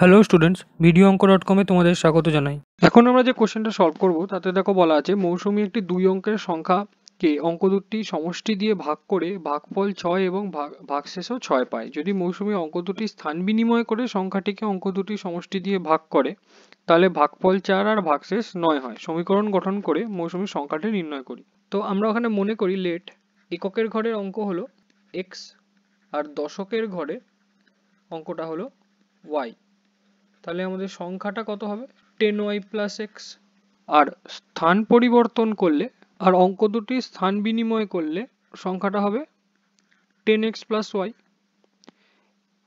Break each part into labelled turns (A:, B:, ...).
A: hello students video Onko dot কমে তোমাদের স্বাগত জানাই এখন আমরা যে কোশ্চেনটা সলভ করব তাতে দেখো বলা আছে মৌসুমি একটি দুই অঙ্কের সংখ্যাকে অঙ্ক দুটি সমষ্টি দিয়ে ভাগ করে ভাগফল ছয় এবং ভাগ ভাগশেষও ছয় পায় যদি মৌসুমি অঙ্ক দুটি স্থান বিনিময় করে সংখ্যাটিকে অঙ্ক দুটি সমষ্টি দিয়ে ভাগ করে তাহলে ভাগফল চার আর ভাগশেষ নয় হয় সমীকরণ গঠন করে মৌসুমি সংখ্যাটি নির্ণয় করি তো আমরা ওখানে মনে করি লেট এককের ঘরের অঙ্ক হলো এক্স আর দশকের ঘরে অঙ্কটা হলো ওয়াই তাহলে আমাদের সংখ্যাটা কত হবে টেন ওয়াই প্লাস এক্স আর স্থান পরিবর্তন করলে আর অঙ্ক দুটি স্থান বিনিময় করলে সংখ্যাটা হবে টেন এক্স প্লাস ওয়াই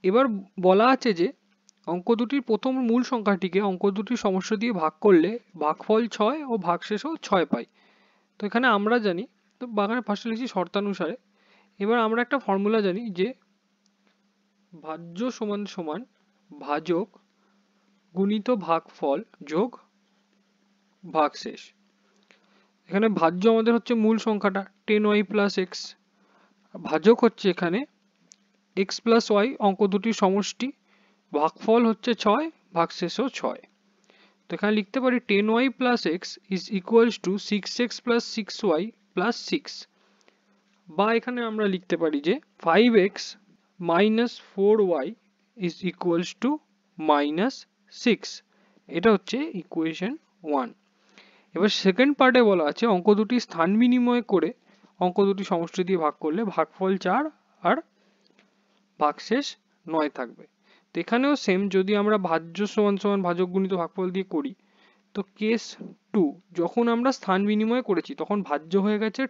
A: এবার বলা আছে যে অঙ্ক দুটির প্রথম মূল সংখ্যাটিকে অঙ্ক দুটির সমস্যা দিয়ে ভাগ করলে ভাগফল ছয় ও ভাগশেষও ছয় পাই তো এখানে আমরা জানি তো বাগানে ফার্স্টে লিখছি শর্তানুসারে এবার আমরা একটা ফর্মুলা জানি যে ভাজ্য সমান সমান ভাজক গুণিত ভাগফল যোগ ভাগশেষ এখানে ভাজ্য আমাদের হচ্ছে মূল সংখ্যাটা টেন ওয়াই প্লাস এক্স ভাজক হচ্ছে এখানে এক্স প্লাস ওয়াই অঙ্ক দুটির সমষ্টি ভাগফল হচ্ছে ছয় ভাগশেষও ছয় তো এখানে লিখতে পারি ten Y plus X is equals to six X plus six Y plus six বা এখানে আমরা লিখতে পারি যে five X minus four Y is equals to minus six এটা হচ্ছে ইকুয়েশন ওয়ান এবার সেকেন্ড পার্টে বলা আছে অঙ্ক দুটি স্থান বিনিময় করে অঙ্ক দুটি সমষ্টি দিয়ে ভাগ করলে ভাগফল চার আর ভাগশেষ নয় থাকবে তো এখানেও সেম যদি আমরা ভাজ্য সমান সমান ভাজক গুণিত ভাগফল দিয়ে করি তো কেস টু যখন আমরা স্থান বিনিময় করেছি তখন ভাজ্য হয়ে গেছে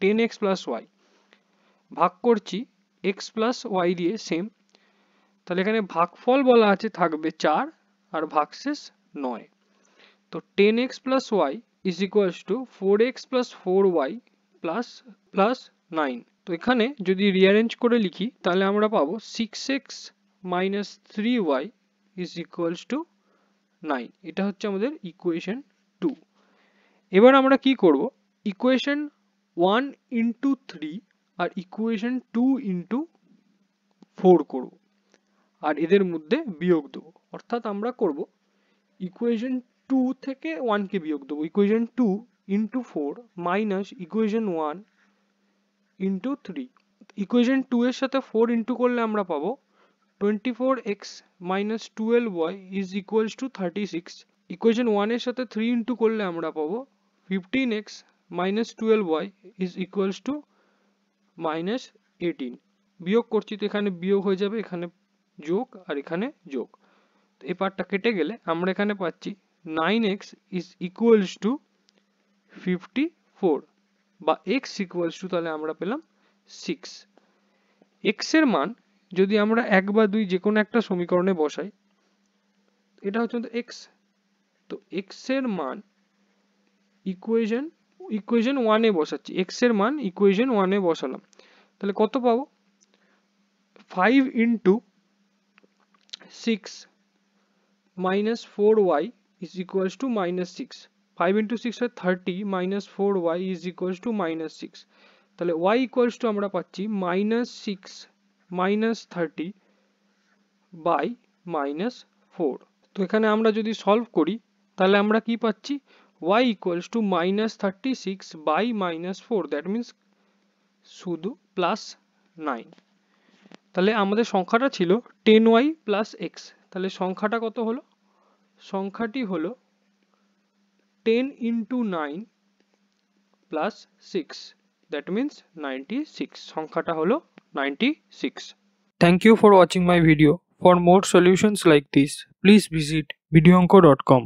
A: টেন এক্স প্লাস ওয়াই ভাগ করছি এক্স প্লাস ওয়াই দিয়ে সেম তাহলে এখানে ভাগফল বলা আছে থাকবে চার আর ভাগশেষ নয় তো ten X plus Y is equals to four X plus four Y plus plus nine তো এখানে যদি রিয়ারেঞ্জ করে লিখি তাহলে আমরা পাবো six X minus three Y is equals to nine এটা হচ্ছে আমাদের ইকুয়েশন টু এবার আমরা কি করব ইকুয়েশন ওয়ান ইন্টু থ্রি আর ইকুয়েশন টু ইন্টু ফোর করব আর এদের মধ্যে বিয়োগ দেবো অর্থাৎ আমরা করব ইকুয়েশন টু থেকে ওয়ানকে বিয়োগ দেবো equation two into four minus equation one into three equation 2 এর সাথে ফোর ইন্টু করলে আমরা পাবো twenty four X minus twelve Y is equals to thirty six equation এর সাথে থ্রি ইন্টু করলে আমরা পাবো fifteen X minus twelve Y is equals to minus eighteen বিয়োগ করছি তো এখানে বিয়োগ হয়ে যাবে এখানে যোগ আর এখানে যোগ এই পার্টটা কেটে গেলে আমরা এখানে পাচ্ছি nine X is equals to fifty four বা এক্স ইকুয়ালস টু তাহলে আমরা পেলাম সিক্স এক্স এর মান যদি আমরা এক বা দুই যে কোনো একটা সমীকরণে বসাই এটা হচ্ছে এক্স তো এক্স এর মান ইকুয়েশন ইকুয়েশন ওয়ানে বসাচ্ছি এক্স এর মান ইকুয়েশন ওয়ানে বসালাম তাহলে কত পাবো five into six minus 4y is equals to minus 6 5 into 6 হয় 30 minus 4y is equals to minus 6 তাহলে y equals to আমরা পাচ্ছি minus 6 minus 30 by minus 4 তো এখানে আমরা যদি সলভ করি তাহলে আমরা কি পাচ্ছি y equals to minus 36 by minus 4 that means শুধু plus 9 তাহলে আমাদের সংখ্যাটা ছিল 10y plus x তাহলে সংখ্যাটা কত হলো সংখ্যাটি হলো ten into nine plus six that means ninety six সংখ্যাটা হলো ninety six thank you for watching my video for more solutions like this please visit Onko dot com